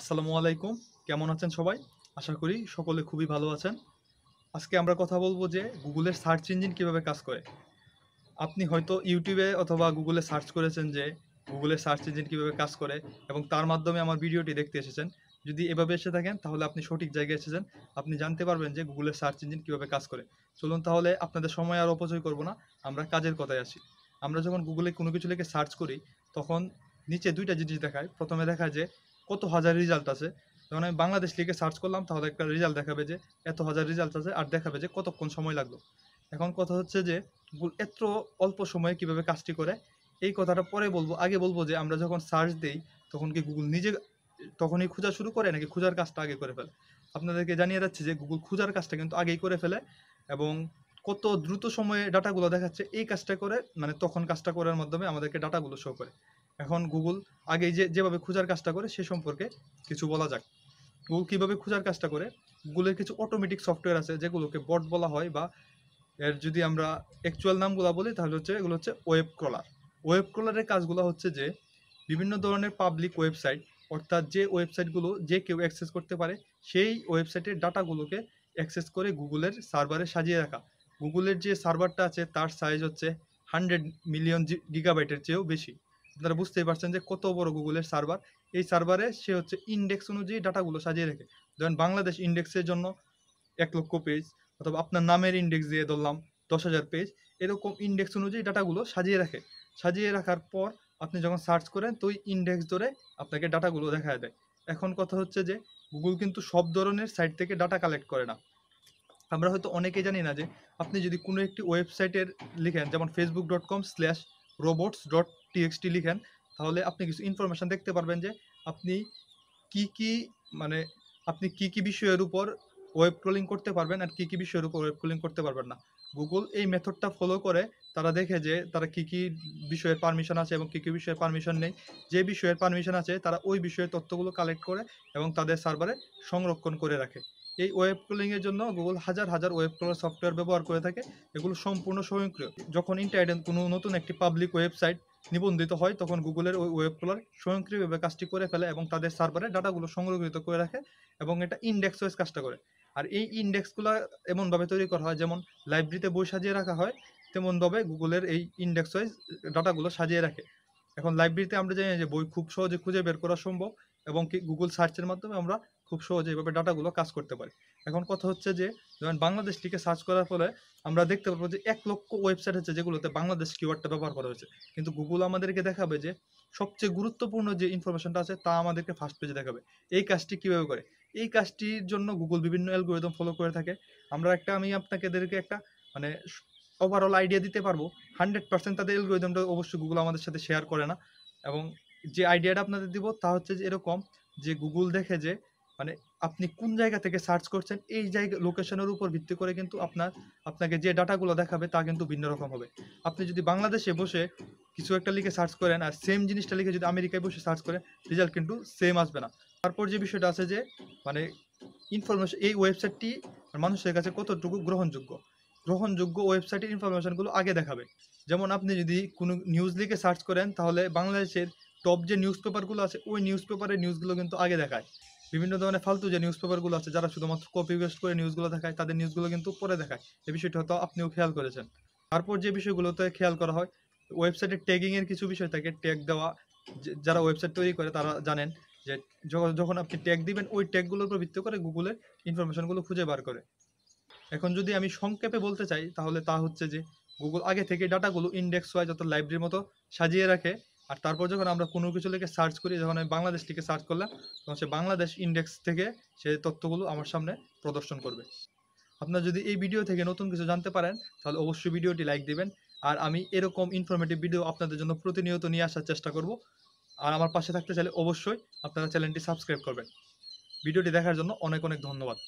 আসসালামু আলাইকুম কেমন আছেন সবাই আশা করি সকলে খুবই ভালো আছেন আজকে আমরা কথা বলবো যে গুগলের সার্চ ইঞ্জিন কিভাবে কাজ করে আপনি হয়তো ইউটিউবে অথবা গুগলে সার্চ করেছেন যে গুগলের সার্চ ইঞ্জিন কিভাবে কাজ করে এবং তার মাধ্যমে আমার ভিডিওটি দেখতে এসেছেন যদি এভাবে এসে থাকেন তাহলে আপনি সঠিক জায়গায় এসেছেন আপনি জানতে পারবেন যে গুগলের সার্চ ইঞ্জিন কিভাবে কাজ করে চলুন তাহলে আপনাদের সময় আর অপচয় করব না আমরা কাজের কথায় আসি আমরা যখন গুগলে কোনো কিছু লেগে সার্চ করি তখন নিচে দুইটা জিনিস দেখায় প্রথমে দেখা যে কত হাজার রেজাল্ট আছে যখন আমি বাংলাদেশ লিখে সার্চ করলাম তাহলে একটা রেজাল্ট দেখাবে যে এত হাজার রেজাল্ট আছে আর দেখাবে যে কতক্ষণ সময় লাগলো এখন কথা হচ্ছে যে এত অল্প সময়ে কিভাবে কাজটি করে এই কথাটা পরে বলবো আগে বলবো যে আমরা যখন সার্চ দেই তখন কি গুগল নিজে তখনই খোঁজা শুরু করে নাকি খোঁজার কাজটা আগে করে ফেলে আপনাদেরকে জানিয়ে যাচ্ছি যে গুগল খোঁজার কাজটা কিন্তু আগেই করে ফেলে এবং কত দ্রুত সময়ে ডাটাগুলো দেখাচ্ছে এই কাজটা করে মানে তখন কাজটা করার মাধ্যমে আমাদেরকে ডাটাগুলো শো করে এখন গুগল আগে যে যেভাবে খোঁজার কাজটা করে সে সম্পর্কে কিছু বলা যাক গুগল কীভাবে খোঁজার কাজটা করে গুগলের কিছু অটোমেটিক সফটওয়্যার আছে যেগুলোকে বট বলা হয় বা এর যদি আমরা অ্যাকচুয়াল নামগুলো বলি তাহলে হচ্ছে এগুলো হচ্ছে ওয়েব ক্রলার ওয়েব ক্রলারের কাজগুলো হচ্ছে যে বিভিন্ন ধরনের পাবলিক ওয়েবসাইট অর্থাৎ যে ওয়েবসাইটগুলো যে কেউ অ্যাক্সেস করতে পারে সেই ওয়েবসাইটের ডাটাগুলোকে অ্যাক্সেস করে গুগলের সার্ভারে সাজিয়ে রাখা গুগলের যে সার্ভারটা আছে তার সাইজ হচ্ছে হান্ড্রেড মিলিয়ন গিগাবাইটের চেয়েও বেশি আপনারা বুঝতেই পারছেন যে কত বড় গুগলের সার্ভার এই সার্ভারে সে হচ্ছে ইন্ডেক্স অনুযায়ী ডাটাগুলো সাজিয়ে রেখে যেমন বাংলাদেশ ইন্ডেক্সের জন্য এক লক্ষ পেজ অথবা আপনার নামের ইন্ডেক্স দিয়ে ধরলাম দশ হাজার পেজ এরকম ইন্ডেক্স অনুযায়ী ডাটাগুলো সাজিয়ে রাখে সাজিয়ে রাখার পর আপনি যখন সার্চ করেন তো ওই ইন্ডেক্স ধরে আপনাকে ডাটাগুলো দেখা দেয় এখন কথা হচ্ছে যে গুগল কিন্তু সব ধরনের সাইট থেকে ডাটা কালেক্ট করে না আমরা হয়তো অনেকে জানি না যে আপনি যদি কোনো একটি ওয়েবসাইটের লিখেন যেমন Facebook dot com slash robots dot TXT লিখেন তাহলে আপনি কিছু ইনফরমেশন দেখতে পারবেন যে আপনি কি কি মানে আপনি কি কি বিষয়ের উপর ওয়েব ক্রলিং করতে পারবেন আর কি কি বিষয়ের উপর ওয়েব ক্রলিং করতে পারবেন না গুগল এই মেথডটা ফলো করে তারা দেখে যে তারা কি কি বিষয়ের পারমিশন আছে এবং কি কি বিষয়ের পারমিশন নেই যে বিষয়ের পারমিশন আছে তারা ওই বিষয়ের তথ্যগুলো কালেক্ট করে এবং তাদের সার্ভারে সংরক্ষণ করে রাখে এই ওয়েব ক্রলিংয়ের জন্য গুগল হাজার হাজার ওয়েব ক্রলার সফটওয়্যার ব্যবহার করে থাকে এগুলো সম্পূর্ণ স্বয়ংক্রিয় যখন ইন্টারনেট কোনো নতুন একটি পাবলিক ওয়েবসাইট নিবন্ধিত হয় তখন গুগলের ওই ওয়েব ক্রলার স্বয়ংক্রিয়ভাবে কাজটি করে ফেলে এবং তাদের সার্ভারে ডাটাগুলো সংরক্ষিত করে রাখে এবং এটা ইন্ডেক্স ওয়াইজ কাজটা করে আর এই ইন্ডেক্সগুলো এমনভাবে তৈরি করা হয় যেমন লাইব্রেরিতে বই সাজিয়ে রাখা হয় তেমনভাবে গুগলের এই ইন্ডেক্স ওয়াইজ ডাটাগুলো সাজিয়ে রাখে এখন লাইব্রেরিতে আমরা জানি যে বই খুব সহজে খুঁজে বের করা সম্ভব এবং কি গুগল সার্চের মাধ্যমে আমরা খুব সহজে এইভাবে ডাটাগুলো কাজ করতে পারে এখন কথা হচ্ছে যে যেমন বাংলাদেশটিকে সার্চ করার ফলে আমরা দেখতে পাবো যে এক লক্ষ ওয়েবসাইট হচ্ছে যেগুলোতে বাংলাদেশ কিওয়ার্ডটা ব্যবহার করা হয়েছে কিন্তু গুগল আমাদেরকে দেখাবে যে সবচেয়ে গুরুত্বপূর্ণ যে ইনফরমেশনটা আছে তা আমাদেরকে ফার্স্ট পেজে দেখাবে এই কাজটি কিভাবে করে এই কাজটির জন্য গুগল বিভিন্ন অ্যালগোরিদম ফলো করে থাকে আমরা একটা আমি আপনাদেরকে একটা মানে ওভারঅল আইডিয়া দিতে পারবো হান্ড্রেড পার্সেন্ট তাদের অ্যালগোরিদমটা অবশ্যই গুগল আমাদের সাথে শেয়ার করে না এবং যে আইডিয়াটা আপনাদের দিব তা হচ্ছে যে এরকম যে গুগল দেখে যে মানে আপনি কোন জায়গা থেকে সার্চ করছেন এই জায়গা লোকেশনের উপর ভিত্তি করে কিন্তু আপনার আপনাকে যে ডাটাগুলো দেখাবে তা কিন্তু ভিন্ন রকম হবে আপনি যদি বাংলাদেশে বসে কিছু একটা লিখে সার্চ করেন আর সেম জিনিসটা লিখে যদি আমেরিকায় বসে সার্চ করেন রেজাল্ট কিন্তু সেম আসবে না তারপর যে বিষয়টা আছে যে মানে ইনফরমেশন এই ওয়েবসাইটটি মানুষের কাছে কতটুকু গ্রহণযোগ্য গ্রহণযোগ্য ওয়েবসাইটের ইনফরমেশনগুলো আগে দেখাবে যেমন আপনি যদি কোনো নিউজ লিখে সার্চ করেন তাহলে বাংলাদেশের টপ যে নিউজ পেপারগুলো আছে ওই নিউজ পেপারের নিউজগুলো কিন্তু আগে দেখায় বিভিন্ন ধরনের ফালতু যে নিউজ পেপারগুলো আছে যারা শুধুমাত্র কপি পেস্ট করে নিউজগুলো দেখায় তাদের নিউজগুলো কিন্তু পরে দেখায় এই বিষয়টা হয়তো আপনিও খেয়াল করেছেন তারপর যে বিষয়গুলোতে খেয়াল করা হয় ওয়েবসাইটে ট্যাগিংয়ের কিছু বিষয় থাকে ট্যাগ দেওয়া যারা ওয়েবসাইট তৈরি করে তারা জানেন যে যখন আপনি ট্যাগ দিবেন ওই ট্যাগগুলোর উপর ভিত্তি করে গুগলের ইনফরমেশনগুলো খুঁজে বার করে এখন যদি আমি সংক্ষেপে বলতে চাই তাহলে তা হচ্ছে যে গুগল আগে থেকে ডাটাগুলো ইন্ডেক্স ওয়াইজ অর্থাৎ লাইব্রেরির মতো সাজিয়ে রাখে আর তারপর যখন আমরা কোনো কিছু লিখে সার্চ করি যখন আমি বাংলাদেশ লিখে সার্চ করলাম তখন সে বাংলাদেশ ইন্ডেক্স থেকে সে তথ্যগুলো আমার সামনে প্রদর্শন করবে আপনারা যদি এই ভিডিও থেকে নতুন কিছু জানতে পারেন তাহলে অবশ্যই ভিডিওটি লাইক দিবেন আর আমি এরকম ইনফরমেটিভ ভিডিও আপনাদের জন্য প্রতিনিয়ত নিয়ে আসার চেষ্টা করব আর আমার পাশে থাকতে চাইলে অবশ্যই আপনারা চ্যানেলটি সাবস্ক্রাইব করবেন ভিডিওটি দেখার জন্য অনেক অনেক ধন্যবাদ